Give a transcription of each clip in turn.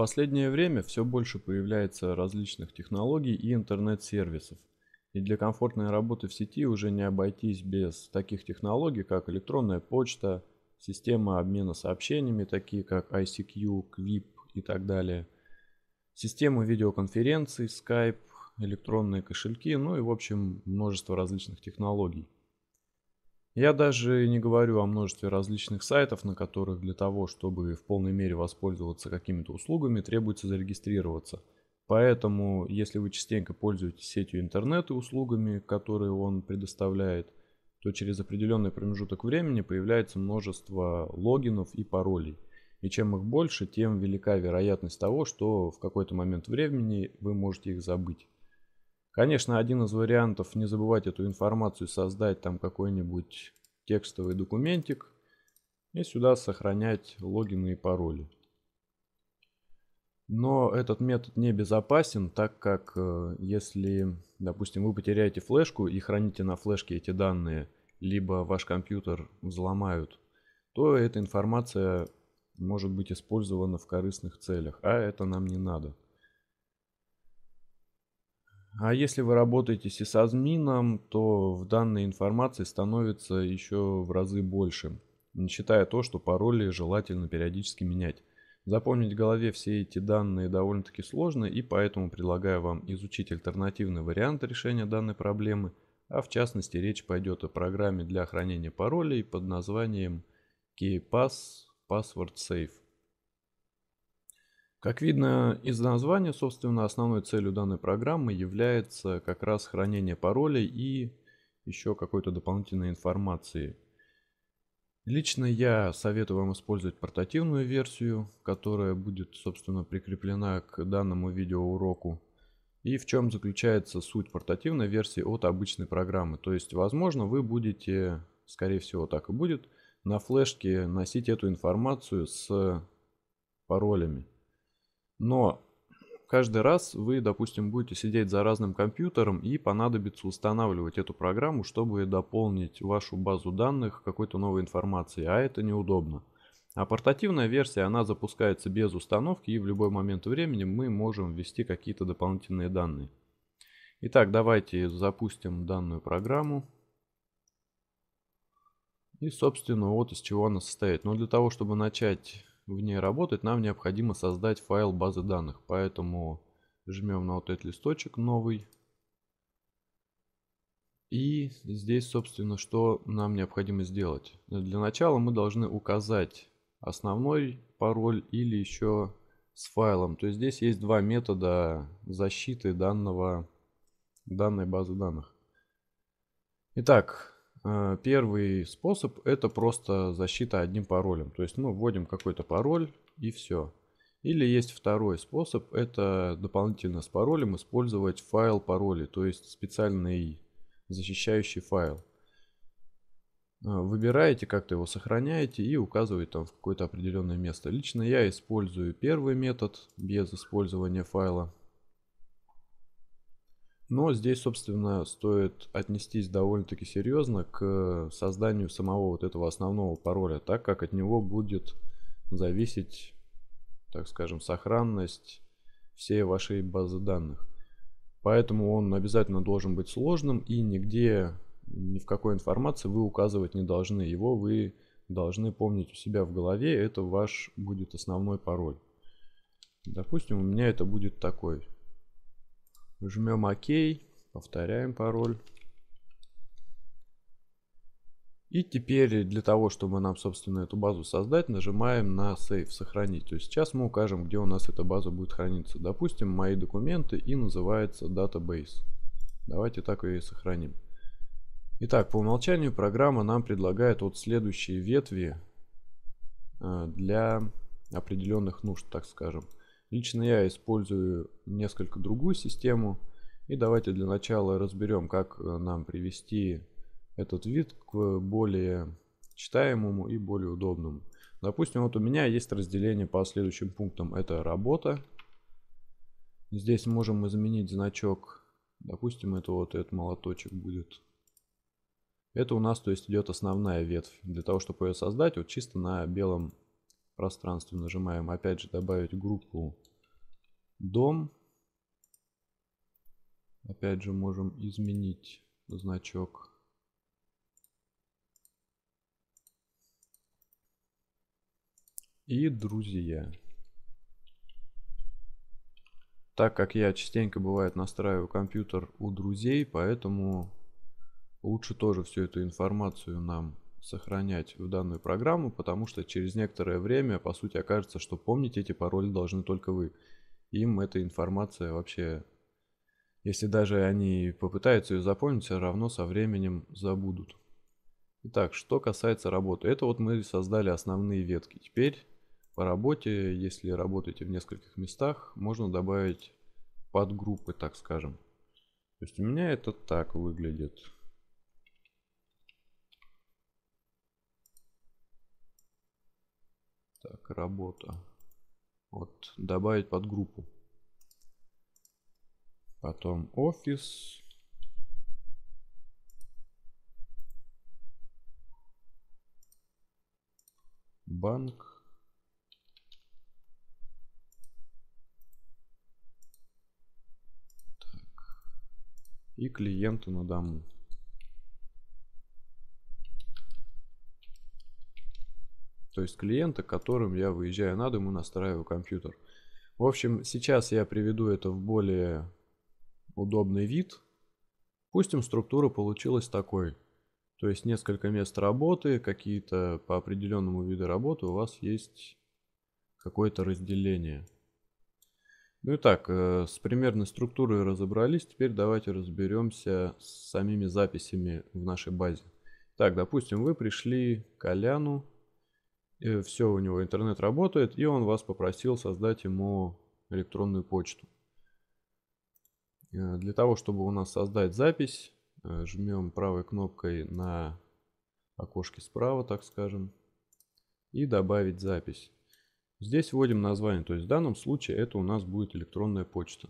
последнее время все больше появляется различных технологий и интернет-сервисов. И для комфортной работы в сети уже не обойтись без таких технологий, как электронная почта, система обмена сообщениями, такие как ICQ, QIP и так далее, системы видеоконференций, Skype, электронные кошельки, ну и в общем множество различных технологий. Я даже не говорю о множестве различных сайтов, на которых для того, чтобы в полной мере воспользоваться какими-то услугами, требуется зарегистрироваться. Поэтому, если вы частенько пользуетесь сетью интернет и услугами, которые он предоставляет, то через определенный промежуток времени появляется множество логинов и паролей. И чем их больше, тем велика вероятность того, что в какой-то момент времени вы можете их забыть. Конечно, один из вариантов не забывать эту информацию создать там какой-нибудь текстовый документик и сюда сохранять логины и пароли. Но этот метод не безопасен, так как э, если, допустим, вы потеряете флешку и храните на флешке эти данные, либо ваш компьютер взломают, то эта информация может быть использована в корыстных целях, а это нам не надо. А если вы работаете с админом, то в данной информации становится еще в разы больше, не считая то, что пароли желательно периодически менять. Запомнить в голове все эти данные довольно-таки сложно, и поэтому предлагаю вам изучить альтернативный вариант решения данной проблемы, а в частности речь пойдет о программе для хранения паролей под названием KeyPass Password Safe. Как видно из названия, собственно, основной целью данной программы является как раз хранение паролей и еще какой-то дополнительной информации. Лично я советую вам использовать портативную версию, которая будет, собственно, прикреплена к данному видеоуроку. И в чем заключается суть портативной версии от обычной программы. То есть, возможно, вы будете, скорее всего, так и будет, на флешке носить эту информацию с паролями. Но каждый раз вы, допустим, будете сидеть за разным компьютером и понадобится устанавливать эту программу, чтобы дополнить вашу базу данных какой-то новой информацией, а это неудобно. А портативная версия, она запускается без установки и в любой момент времени мы можем ввести какие-то дополнительные данные. Итак, давайте запустим данную программу. И, собственно, вот из чего она состоит. Но для того, чтобы начать в ней работать, нам необходимо создать файл базы данных. Поэтому жмем на вот этот листочек новый. И здесь, собственно, что нам необходимо сделать. Для начала мы должны указать основной пароль или еще с файлом. То есть здесь есть два метода защиты данного, данной базы данных. Итак, Э, первый способ это просто защита одним паролем. То есть мы ну, вводим какой-то пароль и все. Или есть второй способ, это дополнительно с паролем использовать файл паролей, то есть специальный защищающий файл. Э, выбираете, как-то его сохраняете и указываете там в какое-то определенное место. Лично я использую первый метод без использования файла. Но здесь, собственно, стоит отнестись довольно-таки серьезно к созданию самого вот этого основного пароля, так как от него будет зависеть, так скажем, сохранность всей вашей базы данных. Поэтому он обязательно должен быть сложным и нигде, ни в какой информации вы указывать не должны. Его вы должны помнить у себя в голове. Это ваш будет основной пароль. Допустим, у меня это будет такой. Жмем ОК, повторяем пароль. И теперь для того, чтобы нам, собственно, эту базу создать, нажимаем на Save, сохранить. То есть сейчас мы укажем, где у нас эта база будет храниться. Допустим, мои документы и называется Database. Давайте так ее и сохраним. Итак, по умолчанию программа нам предлагает вот следующие ветви э, для определенных нужд, так скажем. Лично я использую несколько другую систему. И давайте для начала разберем, как э, нам привести этот вид к более читаемому и более удобному. Допустим, вот у меня есть разделение по следующим пунктам. Это работа. Здесь можем изменить значок. Допустим, это вот этот молоточек будет. Это у нас, то есть, идет основная ветвь. Для того, чтобы ее создать, вот чисто на белом пространстве. Нажимаем опять же добавить группу дом. Опять же можем изменить значок и друзья. Так как я частенько бывает настраиваю компьютер у друзей, поэтому лучше тоже всю эту информацию нам сохранять в данную программу, потому что через некоторое время, по сути, окажется, что помнить эти пароли должны только вы. Им эта информация вообще, если даже они попытаются ее запомнить, все равно со временем забудут. Итак, что касается работы. Это вот мы создали основные ветки. Теперь по работе, если работаете в нескольких местах, можно добавить подгруппы, так скажем. То есть у меня это так выглядит. Так, работа. Вот, добавить под группу. Потом офис. Банк. Так. И клиенты на дому. то есть клиента, к которым я выезжаю на дом и настраиваю компьютер. В общем, сейчас я приведу это в более удобный вид. Пустим, структура получилась такой. То есть несколько мест работы, какие-то по определенному виду работы у вас есть какое-то разделение. Ну и так, э, с примерной структурой разобрались, теперь давайте разберемся с самими записями в нашей базе. Так, допустим, вы пришли к Аляну. Э, все у него интернет работает, и он вас попросил создать ему электронную почту. Э, для того, чтобы у нас создать запись, э, жмем правой кнопкой на окошке справа, так скажем, и добавить запись. Здесь вводим название, то есть в данном случае это у нас будет электронная почта.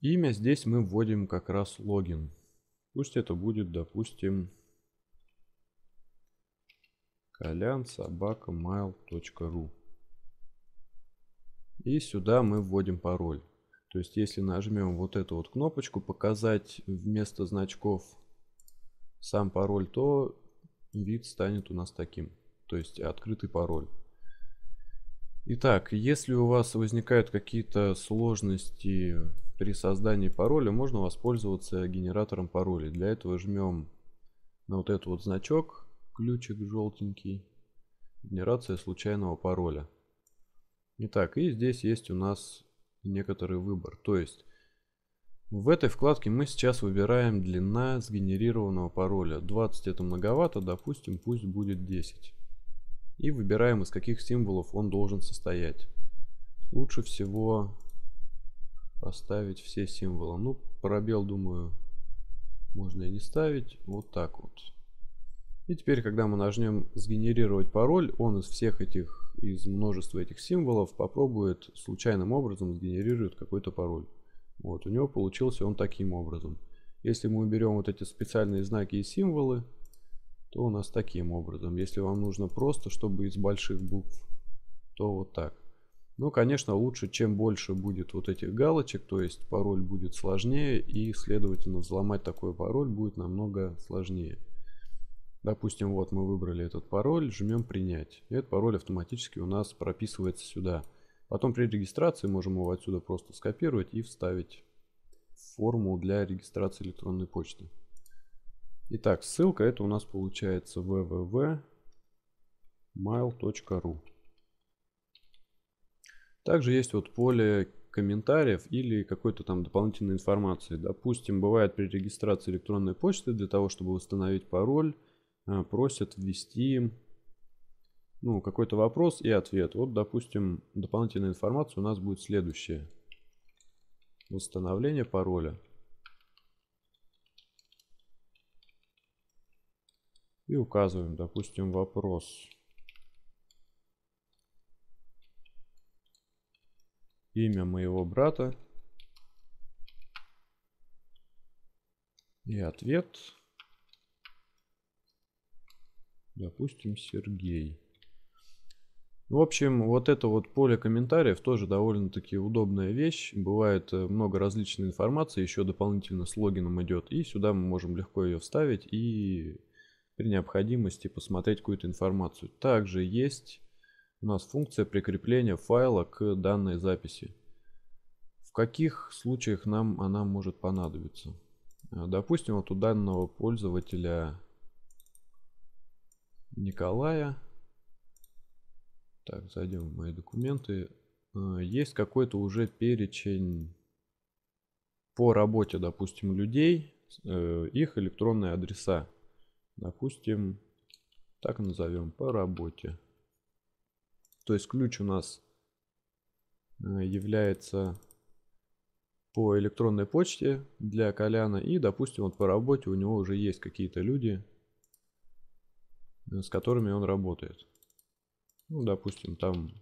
Имя здесь мы вводим как раз логин. Пусть это будет, допустим, колян собака mail.ru. И сюда мы вводим пароль. То есть, если нажмем вот эту вот кнопочку «Показать» вместо значков сам пароль, то вид станет у нас таким. То есть, открытый пароль. Итак, если у вас возникают какие-то сложности при создании пароля можно воспользоваться генератором паролей. Для этого жмем на вот этот вот значок, ключик желтенький, генерация случайного пароля. Итак, и здесь есть у нас некоторый выбор. То есть в этой вкладке мы сейчас выбираем длина сгенерированного пароля. 20 это многовато, допустим, пусть будет 10. И выбираем из каких символов он должен состоять. Лучше всего поставить все символы. Ну, пробел, думаю, можно и не ставить. Вот так вот. И теперь, когда мы нажмем «Сгенерировать пароль», он из всех этих, из множества этих символов попробует случайным образом сгенерирует какой-то пароль. Вот, у него получился он таким образом. Если мы уберем вот эти специальные знаки и символы, то у нас таким образом. Если вам нужно просто, чтобы из больших букв, то вот так. Но, ну, конечно, лучше, чем больше будет вот этих галочек, то есть пароль будет сложнее и, следовательно, взломать такой пароль будет намного сложнее. Допустим, вот мы выбрали этот пароль, жмем «Принять». И этот пароль автоматически у нас прописывается сюда. Потом при регистрации можем его отсюда просто скопировать и вставить в форму для регистрации электронной почты. Итак, ссылка это у нас получается www.mail.ru. Также есть вот поле комментариев или какой-то там дополнительной информации. Допустим, бывает при регистрации электронной почты для того, чтобы установить пароль, э, просят ввести ну, какой-то вопрос и ответ. Вот, допустим, дополнительная информация у нас будет следующая. установление пароля. И указываем, допустим, вопрос. имя моего брата и ответ, допустим, Сергей. В общем, вот это вот поле комментариев тоже довольно-таки удобная вещь. Бывает э, много различной информации, еще дополнительно с логином идет. И сюда мы можем легко ее вставить и при необходимости посмотреть какую-то информацию. Также есть у нас функция прикрепления файла к данной записи. В каких случаях нам она может понадобиться? Э, допустим, вот у данного пользователя Николая. Так, зайдем в мои документы. Э, есть какой-то уже перечень по работе, допустим, людей, э, их электронные адреса. Допустим, так назовем, по работе. То есть ключ у нас э, является по электронной почте для Коляна. И, допустим, вот по работе у него уже есть какие-то люди, э, с которыми он работает. Ну, допустим, там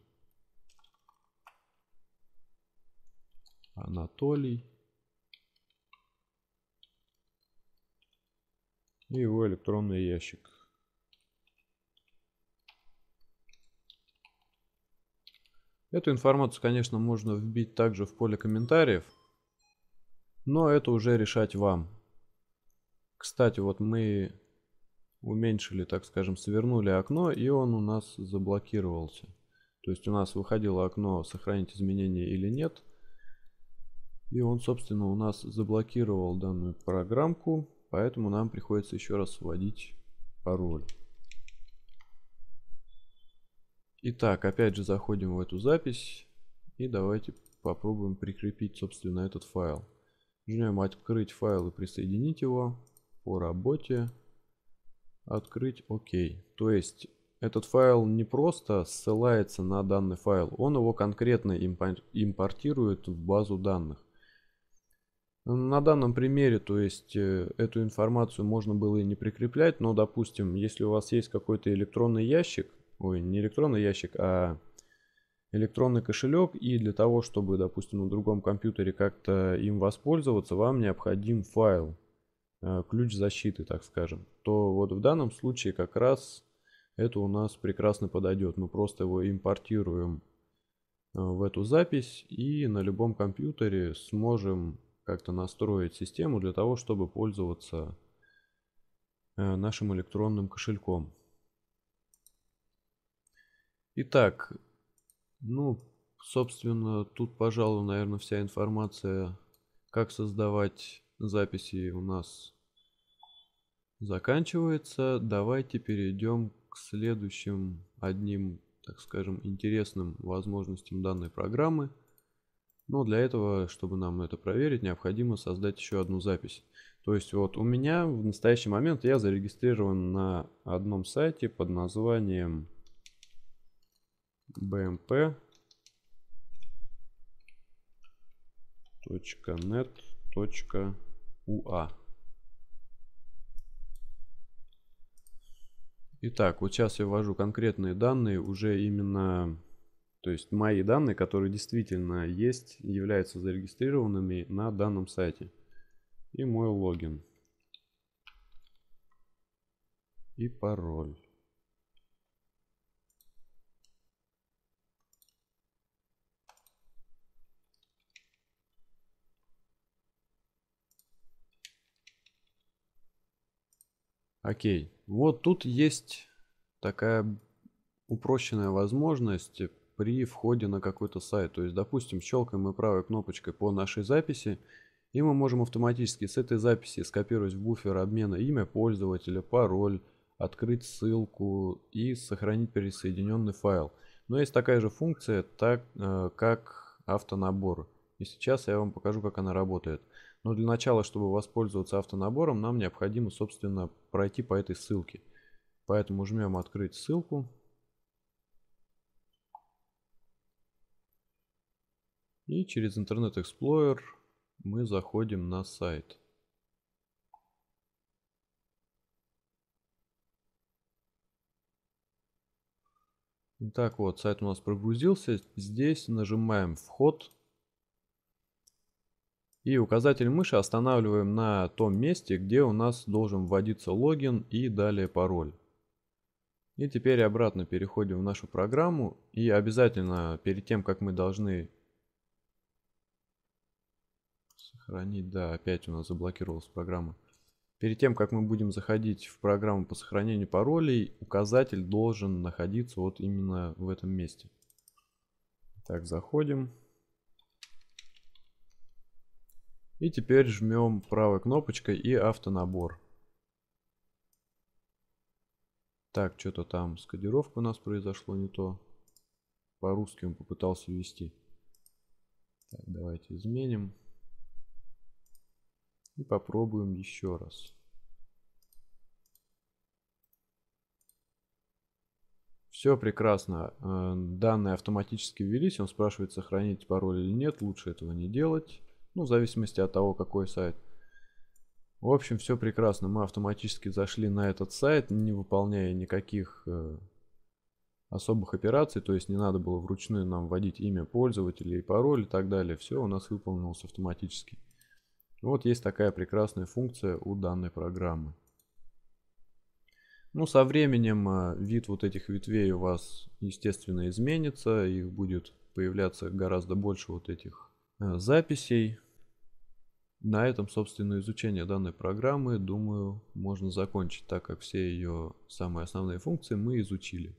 Анатолий. И его электронный ящик. Эту информацию, конечно, можно вбить также в поле комментариев, но это уже решать вам. Кстати, вот мы уменьшили, так скажем, свернули окно, и он у нас заблокировался. То есть у нас выходило окно «Сохранить изменения или нет», и он, собственно, у нас заблокировал данную программку, поэтому нам приходится еще раз вводить пароль. Итак, опять же заходим в эту запись и давайте попробуем прикрепить, собственно, этот файл. Жмем «Открыть файл» и «Присоединить его». По работе. Открыть «Ок». То есть этот файл не просто ссылается на данный файл, он его конкретно импортирует в базу данных. На данном примере, то есть э, эту информацию можно было и не прикреплять, но, допустим, если у вас есть какой-то электронный ящик, ой, не электронный ящик, а электронный кошелек. И для того, чтобы, допустим, на другом компьютере как-то им воспользоваться, вам необходим файл, э, ключ защиты, так скажем. То вот в данном случае как раз это у нас прекрасно подойдет. Мы просто его импортируем э, в эту запись и на любом компьютере сможем как-то настроить систему для того, чтобы пользоваться э, нашим электронным кошельком. Итак, ну, собственно, тут, пожалуй, наверное, вся информация, как создавать записи у нас заканчивается. Давайте перейдем к следующим одним, так скажем, интересным возможностям данной программы. Но для этого, чтобы нам это проверить, необходимо создать еще одну запись. То есть вот у меня в настоящий момент я зарегистрирован на одном сайте под названием bmp .net .ua. Итак, вот сейчас я ввожу конкретные данные, уже именно, то есть мои данные, которые действительно есть, являются зарегистрированными на данном сайте. И мой логин. И пароль. Окей, вот тут есть такая упрощенная возможность при входе на какой-то сайт. То есть, допустим, щелкаем мы правой кнопочкой по нашей записи, и мы можем автоматически с этой записи скопировать в буфер обмена имя пользователя, пароль, открыть ссылку и сохранить пересоединенный файл. Но есть такая же функция, так э, как автонабор. И сейчас я вам покажу, как она работает. Но для начала, чтобы воспользоваться автонабором, нам необходимо, собственно, пройти по этой ссылке. Поэтому жмем «Открыть ссылку». И через Internet Explorer мы заходим на сайт. Итак, вот сайт у нас прогрузился. Здесь нажимаем «Вход», и указатель мыши останавливаем на том месте, где у нас должен вводиться логин и далее пароль. И теперь обратно переходим в нашу программу и обязательно перед тем, как мы должны сохранить, да, опять у нас заблокировалась программа. Перед тем, как мы будем заходить в программу по сохранению паролей, указатель должен находиться вот именно в этом месте. Так, заходим. И теперь жмем правой кнопочкой и автонабор. Так, что-то там с кодировкой у нас произошло не то. По-русски он попытался ввести. Так, давайте изменим. И попробуем еще раз. Все прекрасно. Э, данные автоматически ввелись. Он спрашивает, сохранить пароль или нет. Лучше этого не делать. Ну, в зависимости от того, какой сайт. В общем, все прекрасно. Мы автоматически зашли на этот сайт, не выполняя никаких э, особых операций. То есть не надо было вручную нам вводить имя пользователя и пароль и так далее. Все у нас выполнилось автоматически. Вот есть такая прекрасная функция у данной программы. Ну, со временем э, вид вот этих ветвей у вас, естественно, изменится. Их будет появляться гораздо больше вот этих э, записей. На этом, собственно, изучение данной программы, думаю, можно закончить, так как все ее самые основные функции мы изучили.